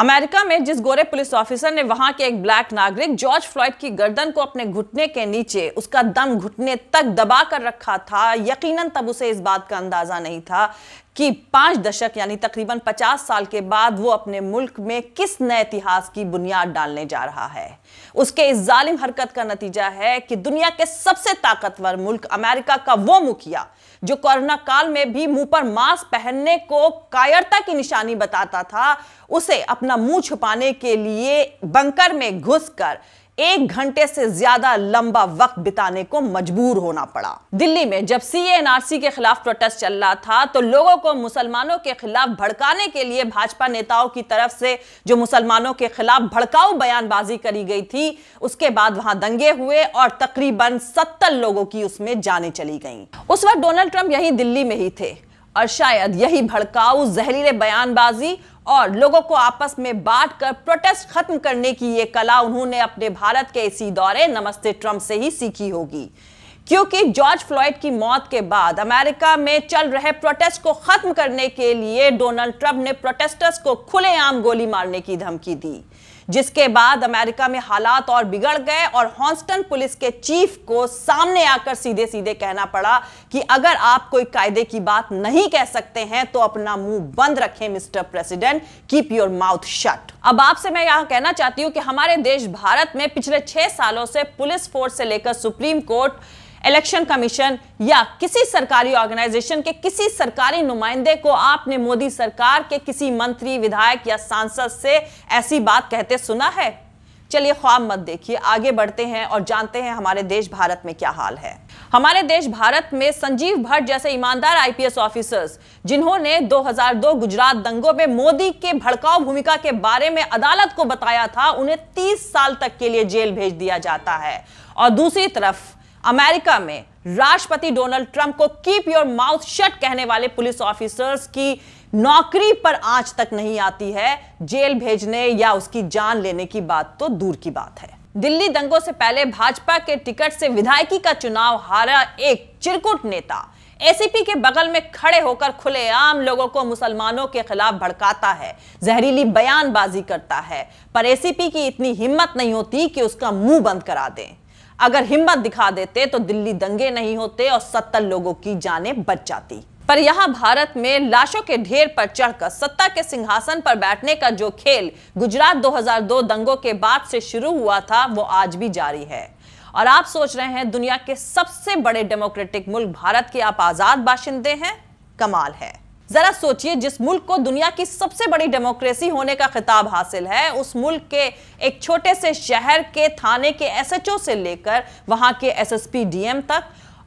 America में जिस गोरे पुलिस ऑफिसर ने वहां के एक ब्लैक नागरिक जॉर्ज फ्लॉइड की गर्दन को अपने घुटने के नीचे उसका दम घुटने तक दबा कर रखा था यकीनन तब उसे इस बात का अंदाजा नहीं था कि पांच दशक यानी तकरीबन 50 साल के बाद वो अपने मुल्क में किस नए इतिहास की बुनियाद डालने जा रहा है उसके इस जालिम हरकत का नतीजा है कि दुनिया के सबसे ताकतवर मुल्क अमेरिका का वो मुखिया जो कोरोना काल में भी मुंह पर मास्क पहनने को कायरता की निशानी बताता था उसे अपना मुंह छुपाने के लिए बंकर में घुसकर एक घंटे से ज्यादा लंबा वक्त बिताने को मजबूर होना पड़ा दिल्ली में जब सीएनआरसी के खिलाफ प्रोटेस्ट चल रहा था तो लोगों को मुसलमानों के खिलाफ भड़काने के लिए भाजपा नेताओं की तरफ से जो मुसलमानों के खिलाफ भड़काऊ बयानबाजी करी गई थी उसके बाद वहां दंगे हुए और तकरीबन सत्तर लोगों की उसमें जाने चली गई उस वक्त डोनाल्ड ट्रंप यही दिल्ली में ही थे और शायद यही भड़काऊ जहरीले बयानबाजी और लोगों को आपस में बांटकर प्रोटेस्ट खत्म करने की ये कला उन्होंने अपने भारत के इसी दौरे नमस्ते ट्रंप से ही सीखी होगी क्योंकि जॉर्ज फ्लॉयड की मौत के बाद अमेरिका में चल रहे प्रोटेस्ट को खत्म करने के लिए डोनाल्ड ट्रंप ने प्रोटेस्टर्स को खुलेआम गोली मारने की धमकी दी जिसके बाद अमेरिका में हालात और बिगड़ गए और हॉन्स्टन पुलिस के चीफ को सामने आकर सीधे सीधे कहना पड़ा कि अगर आप कोई कायदे की बात नहीं कह सकते हैं तो अपना मुंह बंद रखें mister president keep your mouth shut अब आपसे मैं यहां कहना चाहती हूं कि हमारे देश भारत में पिछले छह सालों से पुलिस फोर्स से लेकर सुप्रीम कोर्ट इलेक्शन कमीशन या किसी सरकारी ऑर्गेनाइजेशन के किसी सरकारी नुमाइंदे को आपने मोदी सरकार के किसी मंत्री विधायक या सांसद से ऐसी बात कहते सुना है चलिए ख्वाब मत देखिए आगे बढ़ते हैं और जानते हैं हमारे देश भारत में क्या हाल है हमारे देश भारत में संजीव भट्ट जैसे ईमानदार आईपीएस ऑफिसर्स जिन्होंने 2002 गुजरात दंगों में मोदी के भड़काऊ भूमिका के बारे में अदालत को बताया था उन्हें 30 साल तक के लिए जेल भेज दिया जाता है और दूसरी तरफ अमेरिका में राष्ट्रपति डोनाल्ड ट्रंप को कीप योर माउथ शट कहने वाले पुलिस ऑफिसर्स की नौकरी पर आज तक नहीं आती है जेल भेजने या उसकी जान लेने की बात तो दूर की बात है दिल्ली दंगों से पहले भाजपा के टिकट से विधायकी का चुनाव हारा एक चिरकुट नेता एसीपी के बगल में खड़े होकर खुलेआम लोगों को मुसलमानों के खिलाफ भड़काता है जहरीली बयानबाजी करता है पर एसीपी की इतनी हिम्मत नहीं होती कि उसका मुंह बंद करा दें अगर हिम्मत दिखा देते तो दिल्ली दंगे नहीं होते और सत्तर लोगों की जानें बच जाती पर यहाँ भारत में लाशों के ढेर पर चढ़कर सत्ता के सिंहासन पर बैठने का जो खेल गुजरात 2002 दंगों के बाद से शुरू हुआ था वो आज भी जारी है और आप सोच रहे हैं दुनिया के सबसे बड़े डेमोक्रेटिक मुल्क भारत के आप आजाद बाशिंदे हैं कमाल है जरा सोचिए जिस मुल्क को दुनिया की सबसे बड़ी डेमोक्रेसी होने का खिताब हासिल है उस मुल्क के एक छोटे से शहर के थाने के एसएचओ से लेकर वहां के एसएसपी डीएम तक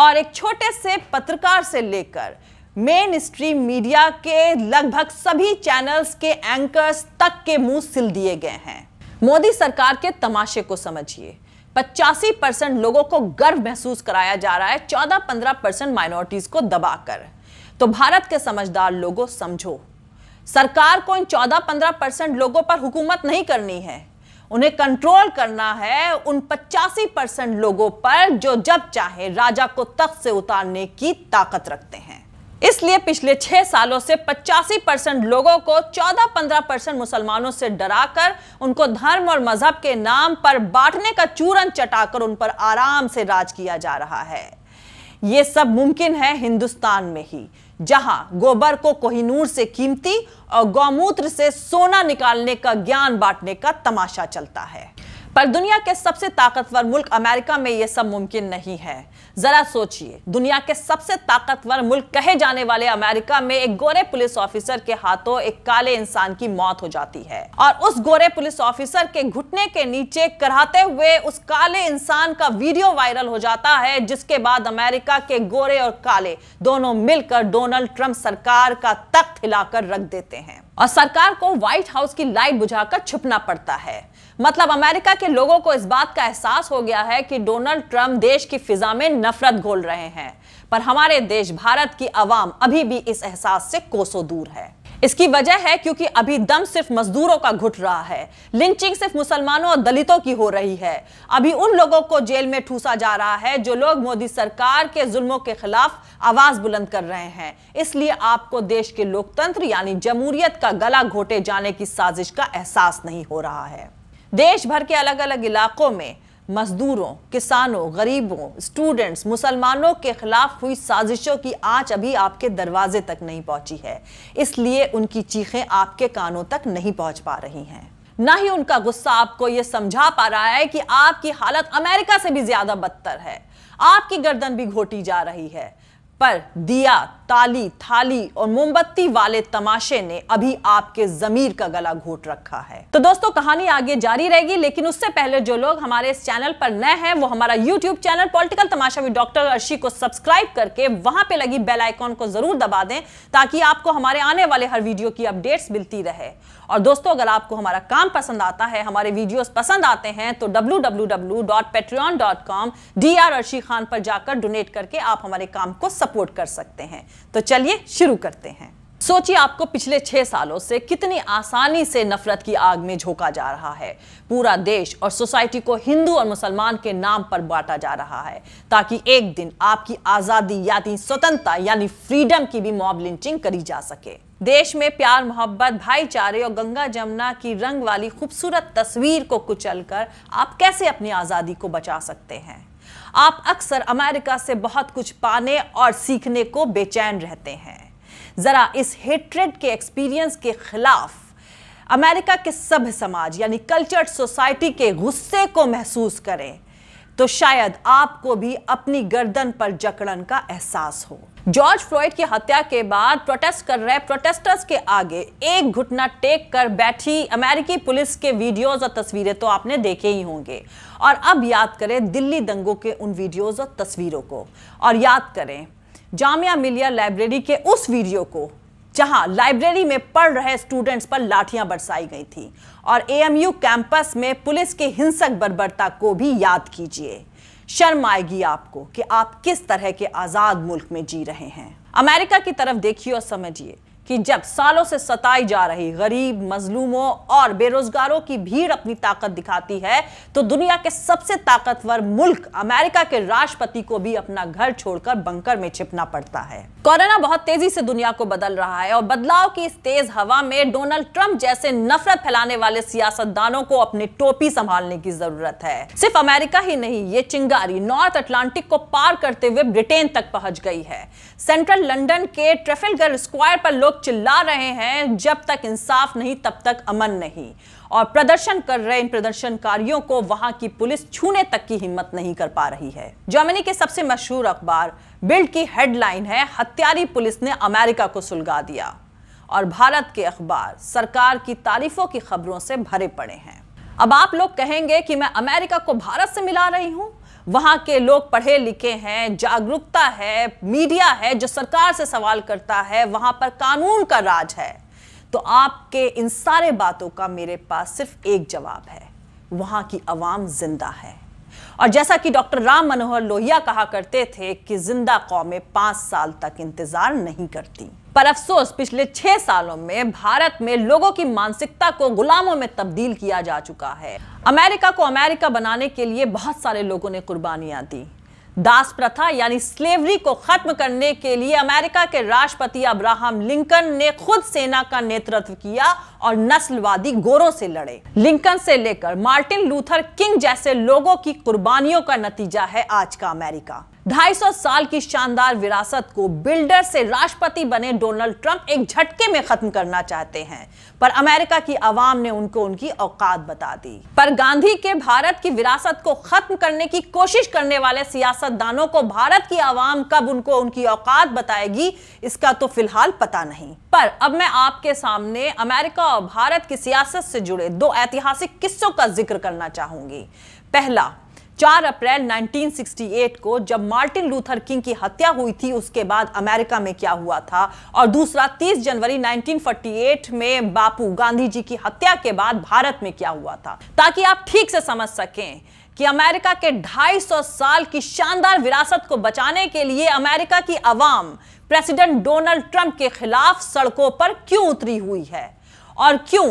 और एक छोटे से पत्रकार से लेकर मेन स्ट्रीम मीडिया के लगभग सभी चैनल्स के एंकर्स तक के मुंह सिल दिए गए हैं मोदी सरकार के तमाशे को समझिए पचासी परसेंट लोगों को गर्व महसूस कराया जा रहा है चौदह पंद्रह परसेंट माइनॉरिटीज को दबाकर तो भारत के समझदार लोगों समझो सरकार को इन 14-15 परसेंट लोगों पर हुकूमत नहीं करनी है उन्हें कंट्रोल करना है उन पचासी परसेंट लोगों पर जो जब चाहे राजा को तख्त से उतारने की ताकत रखते हैं इसलिए पिछले छह सालों से पचासी परसेंट लोगों को चौदह पंद्रह परसेंट मुसलमानों से डराकर उनको धर्म और मजहब के नाम पर बांटने का चूरन चटाकर उन पर आराम से राज किया जा रहा है ये सब मुमकिन है हिंदुस्तान में ही जहां गोबर को कोहिनूर से कीमती और गौमूत्र से सोना निकालने का ज्ञान बांटने का तमाशा चलता है पर दुनिया के सबसे ताकतवर मुल्क अमेरिका में यह सब मुमकिन नहीं है जरा सोचिए दुनिया के सबसे ताकतवर मुल्क कहे जाने वाले अमेरिका में एक गोरे पुलिस ऑफिसर के हाथों एक काले इंसान की मौत हो जाती है और उस गोरे पुलिस ऑफिसर के घुटने के नीचे कराते हुए उस काले इंसान का वीडियो वायरल हो जाता है जिसके बाद अमेरिका के गोरे और काले दोनों मिलकर डोनाल्ड ट्रंप सरकार का तख्त हिलाकर रख देते हैं और सरकार को व्हाइट हाउस की लाइट बुझाकर छुपना पड़ता है मतलब अमेरिका के लोगों को इस बात का एहसास हो गया है कि डोनाल्ड ट्रंप देश की फिजा में नफरत घोल रहे हैं पर हमारे देश भारत की आवाम अभी भी इस एहसास से कोसों दूर है इसकी वजह है क्योंकि अभी दम सिर्फ मजदूरों का घुट रहा है लिंचिंग सिर्फ मुसलमानों और दलितों की हो रही है अभी उन लोगों को जेल में ठूसा जा रहा है जो लोग मोदी सरकार के जुल्मों के खिलाफ आवाज बुलंद कर रहे हैं इसलिए आपको देश के लोकतंत्र यानी जमहूरियत का गला घोटे जाने की साजिश का एहसास नहीं हो रहा है देश भर के अलग अलग इलाकों में मजदूरों किसानों गरीबों स्टूडेंट्स मुसलमानों के खिलाफ हुई साजिशों की आंच अभी आपके दरवाजे तक नहीं पहुंची है इसलिए उनकी चीखें आपके कानों तक नहीं पहुंच पा रही हैं ना ही उनका गुस्सा आपको यह समझा पा रहा है कि आपकी हालत अमेरिका से भी ज्यादा बदतर है आपकी गर्दन भी घोटी जा रही है पर दिया ताली थाली और मोमबत्ती वाले तमाशे ने अभी आपके जमीर का गला घोट रखा है तो दोस्तों कहानी आगे जारी रहेगी लेकिन उससे पहले जो लोग हमारे इस चैनल पर नए हैं वो हमारा यूट्यूब चैनल पॉलिटिकल तमाशा भी डॉक्टर अर्शी को सब्सक्राइब करके वहां पर लगी बेल को जरूर दबा दें ताकि आपको हमारे आने वाले हर वीडियो की अपडेट मिलती रहे और दोस्तों अगर आपको हमारा काम पसंद आता है हमारे वीडियो पसंद आते हैं तो डब्ल्यू डॉट खान पर जाकर डोनेट करके आप हमारे काम को सपोर्ट कर सकते हैं तो चलिए शुरू करते हैं सोचिए आपको पिछले छह सालों से कितनी आसानी से नफरत की आग में झोंका जा रहा है पूरा देश और सोसाइटी को हिंदू और मुसलमान के नाम पर बांटा जा रहा है ताकि एक दिन आपकी आजादी यानी स्वतंत्रता यानी फ्रीडम की भी मॉब लिंचिंग करी जा सके देश में प्यार मोहब्बत भाईचारे और गंगा जमुना की रंग वाली खूबसूरत तस्वीर को कुचल कर आप कैसे अपनी आजादी को बचा सकते हैं आप अक्सर अमेरिका से बहुत कुछ पाने और सीखने को बेचैन रहते हैं जरा इस हेट्रेड के एक्सपीरियंस के खिलाफ अमेरिका के सभ्य समाज यानी कल्चर्ड सोसाइटी के गुस्से को महसूस करें तो शायद आपको भी अपनी गर्दन पर जकड़न का एहसास हो जॉर्ज फ्लॉइड की हत्या के बाद प्रोटेस्ट कर रहे प्रोटेस्टर्स के आगे एक घुटना टेक कर बैठी अमेरिकी पुलिस के वीडियोस और तस्वीरें तो आपने देखे ही होंगे और अब याद करें दिल्ली दंगों के उन वीडियोस और तस्वीरों को और याद करें जामिया मिलिया लाइब्रेरी के उस वीडियो को जहां लाइब्रेरी में पढ़ रहे स्टूडेंट्स पर लाठियां बरसाई गई थी और एएमयू कैंपस में पुलिस के हिंसक बर्बरता को भी याद कीजिए शर्म आएगी आपको कि आप किस तरह के आज़ाद मुल्क में जी रहे हैं अमेरिका की तरफ देखिए और समझिए कि जब सालों से सताई जा रही गरीब मजलूमों और बेरोजगारों की भीड़ अपनी ताकत दिखाती है तो दुनिया के सबसे ताकतवर मुल्क अमेरिका के राष्ट्रपति को भी अपना घर छोड़कर बंकर में छिपना पड़ता है कोरोना बहुत तेजी से दुनिया को बदल रहा है और बदलाव की इस तेज हवा में डोनाल्ड ट्रंप जैसे नफरत फैलाने वाले सियासतदानों को अपनी टोपी संभालने की जरूरत है सिर्फ अमेरिका ही नहीं ये चिंगारी नॉर्थ अटलांटिक को पार करते हुए ब्रिटेन तक पहुंच गई है सेंट्रल लंदन के ट्रेफिलगर स्क्वायर पर लोग चिल्ला रहे हैं जब तक इंसाफ नहीं तब तक अमन नहीं और प्रदर्शन कर रहे इन प्रदर्शनकारियों को वहां की पुलिस छूने तक की हिम्मत नहीं कर पा रही है जर्मनी के सबसे मशहूर अखबार बिल्ड की हेडलाइन है हत्यारी पुलिस ने अमेरिका को सुलगा दिया और भारत के अखबार सरकार की तारीफों की खबरों से भरे पड़े हैं अब आप लोग कहेंगे कि मैं अमेरिका को भारत से मिला रही हूं वहां के लोग पढ़े लिखे हैं जागरूकता है मीडिया है जो सरकार से सवाल करता है वहां पर कानून का राज है तो आपके इन सारे बातों का मेरे पास सिर्फ एक जवाब है वहां की आवाम जिंदा है और जैसा कि डॉक्टर राम मनोहर लोहिया कहा करते थे कि जिंदा कौमें पांच साल तक इंतज़ार नहीं करती पर अफसोस पिछले छह सालों में भारत में लोगों की मानसिकता को गुलामों में तब्दील किया जा चुका है अमेरिका को अमेरिका बनाने के लिए बहुत सारे लोगों ने कुर्बानियां दी दास प्रथा यानी स्लेवरी को खत्म करने के लिए अमेरिका के राष्ट्रपति अब्राहम लिंकन ने खुद सेना का नेतृत्व किया और नस्लवादी गोरों से लड़े लिंकन से लेकर मार्टिन लूथर किंग जैसे लोगों की कुर्बानियों का नतीजा है आज का अमेरिका 250 साल की शानदार विरासत को बिल्डर से राष्ट्रपति बने डोनाल्ड ट्रंप एक झटके में खत्म करना चाहते हैं पर अमेरिका की आवाम ने उनको उनकी औकात बता दी पर गांधी के भारत की विरासत को खत्म करने की कोशिश करने वाले सियासतदानों को भारत की आवाम कब उनको उनकी औकात बताएगी इसका तो फिलहाल पता नहीं पर अब मैं आपके सामने अमेरिका और भारत की सियासत से जुड़े दो ऐतिहासिक किस्सों का जिक्र करना चाहूंगी पहला 4 अप्रैल 1968 को जब मार्टिन लूथर किंग की हत्या हुई थी उसके बाद अमेरिका में क्या हुआ था और दूसरा 30 जनवरी 1948 में बापू गांधी जी की हत्या के बाद भारत में क्या हुआ था ताकि आप ठीक से समझ सकें कि अमेरिका के 250 साल की शानदार विरासत को बचाने के लिए अमेरिका की आवाम प्रेसिडेंट डोनाल्ड ट्रंप के खिलाफ सड़कों पर क्यों उतरी हुई है और क्यों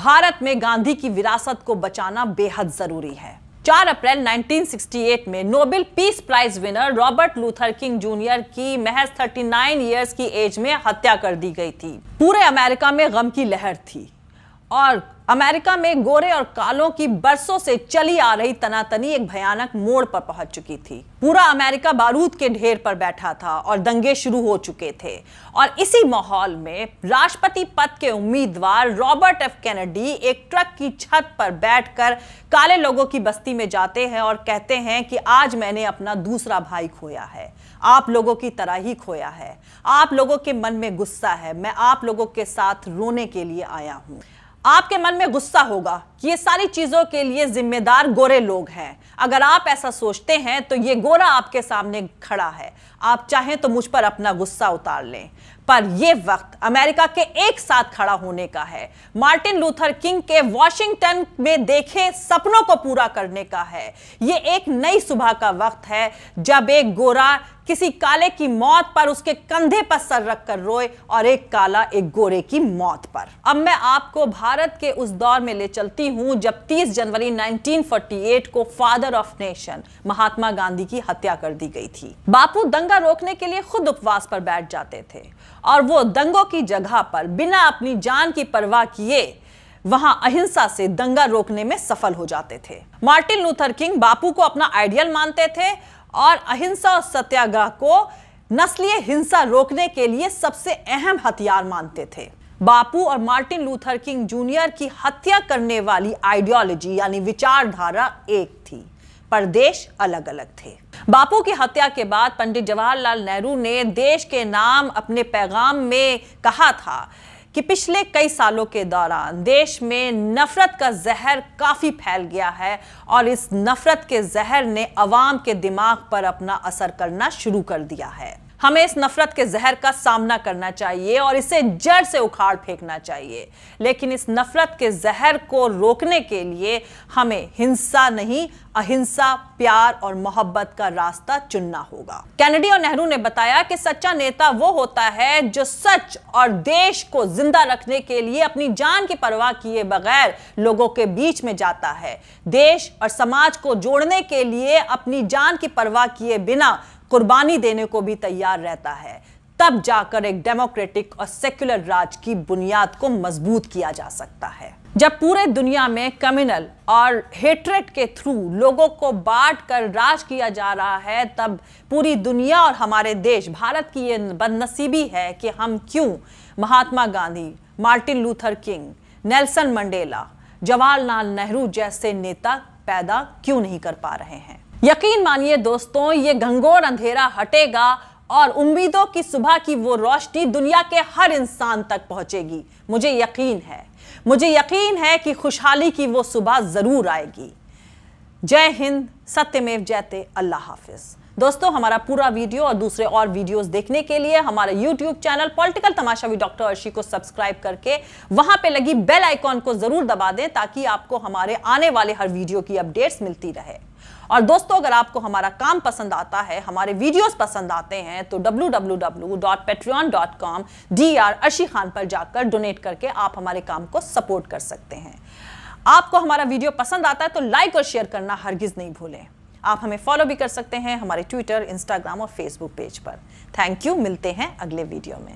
भारत में गांधी की विरासत को बचाना बेहद जरूरी है 4 अप्रैल 1968 में Nobel peace prize winner Robert Luther King junior की महज 39 इयर्स की एज में हत्या कर दी गई थी पूरे अमेरिका में गम की लहर थी और अमेरिका में गोरे और कालों की बरसों से चली आ रही तनातनी एक भयानक मोड़ पर पहुंच चुकी थी पूरा अमेरिका बारूद के ढेर पर बैठा था और दंगे शुरू हो चुके थे और इसी माहौल में राष्ट्रपति पद के उम्मीदवार रॉबर्ट एफ कैनेडी एक ट्रक की छत पर बैठकर काले लोगों की बस्ती में जाते हैं और कहते हैं कि आज मैंने अपना दूसरा भाई खोया है आप लोगों की तरह ही खोया है आप लोगों के मन में गुस्सा है मैं आप लोगों के साथ रोने के लिए आया हूँ आपके मन में गुस्सा होगा कि ये सारी चीजों के लिए जिम्मेदार गोरे लोग हैं अगर आप ऐसा सोचते हैं तो ये गोरा आपके सामने खड़ा है आप चाहें तो मुझ पर अपना गुस्सा उतार लें पर यह वक्त अमेरिका के एक साथ खड़ा होने का है मार्टिन लूथर किंग के वॉशिंगटन में देखे सपनों को पूरा करने का है यह एक नई सुबह का वक्त है जब एक गोरा किसी काले की मौत पर उसके कंधे पर सर रखकर रोए और एक काला एक गोरे की मौत पर अब मैं आपको भारत के उस दौर में ले चलती हूं जब 30 जनवरी 1948 को father of nation Mahatma Gandhi की हत्या कर दी गई थी बापू दंगा रोकने के लिए खुद उपवास पर बैठ जाते थे और वो दंगों की जगह पर बिना अपनी जान की परवाह किए वहां अहिंसा से दंगा रोकने में सफल हो जाते थे मार्टिन लूथर किंग बापू को अपना आइडियल मानते थे और अहिंसा और सत्याग्रह को नस्लीय हिंसा रोकने के लिए सबसे अहम हथियार मानते थे बापू और मार्टिन लूथर किंग जूनियर की हत्या करने वाली आइडियोलॉजी यानी विचारधारा एक थी पर देश अलग अलग थे बापू की हत्या के बाद पंडित जवाहरलाल नेहरू ने देश के नाम अपने पैगाम में कहा था कि पिछले कई सालों के दौरान देश में नफरत का जहर काफ़ी फैल गया है और इस नफरत के जहर ने अवाम के दिमाग पर अपना असर करना शुरू कर दिया है हमें इस नफरत के जहर का सामना करना चाहिए और इसे जड़ से उखाड़ फेंकना चाहिए लेकिन इस नफरत के जहर को रोकने के लिए हमें हिंसा नहीं अहिंसा प्यार और मोहब्बत का रास्ता चुनना होगा कैनेडी और नेहरू ने बताया कि सच्चा नेता वो होता है जो सच और देश को जिंदा रखने के लिए अपनी जान की परवाह किए बगैर लोगों के बीच में जाता है देश और समाज को जोड़ने के लिए अपनी जान की परवाह किए बिना कुर्बानी देने को भी तैयार रहता है तब जाकर एक डेमोक्रेटिक और सेक्युलर राज की बुनियाद को मजबूत किया जा सकता है जब पूरे दुनिया में कम्युनल और हेटरेट के थ्रू लोगों को बांट कर राज किया जा रहा है तब पूरी दुनिया और हमारे देश भारत की ये बदनसीबी है कि हम क्यों Mahatma Gandhi Martin Luther King Nelson Mandela Jawaharlal Nehru जैसे नेता पैदा क्यों नहीं कर पा रहे हैं यकीन मानिए दोस्तों ये घंगोर अंधेरा हटेगा और उम्मीदों की सुबह की वो रोशनी दुनिया के हर इंसान तक पहुंचेगी मुझे यकीन है मुझे यकीन है कि खुशहाली की वो सुबह ज़रूर आएगी जय हिंद सत्यमेव जयते अल्लाह हाफिज़ दोस्तों हमारा पूरा वीडियो और दूसरे और वीडियोस देखने के लिए हमारे यूट्यूब चैनल पॉलिटिकल तमाशा भी डॉक्टर अर्शी को सब्सक्राइब करके वहां पे लगी बेल आइकॉन को जरूर दबा दें ताकि आपको हमारे आने वाले हर वीडियो की अपडेट्स मिलती रहे और दोस्तों अगर आपको हमारा काम पसंद आता है हमारे वीडियोस पसंद आते हैं तो www.patreon.com dr अर्शी खान पर जाकर डोनेट करके आप हमारे काम को सपोर्ट कर सकते हैं आपको हमारा वीडियो पसंद आता है तो लाइक और शेयर करना हरगिज नहीं भूलें आप हमें फॉलो भी कर सकते हैं हमारे ट्विटर इंस्टाग्राम और फेसबुक पेज पर थैंक यू मिलते हैं अगले वीडियो में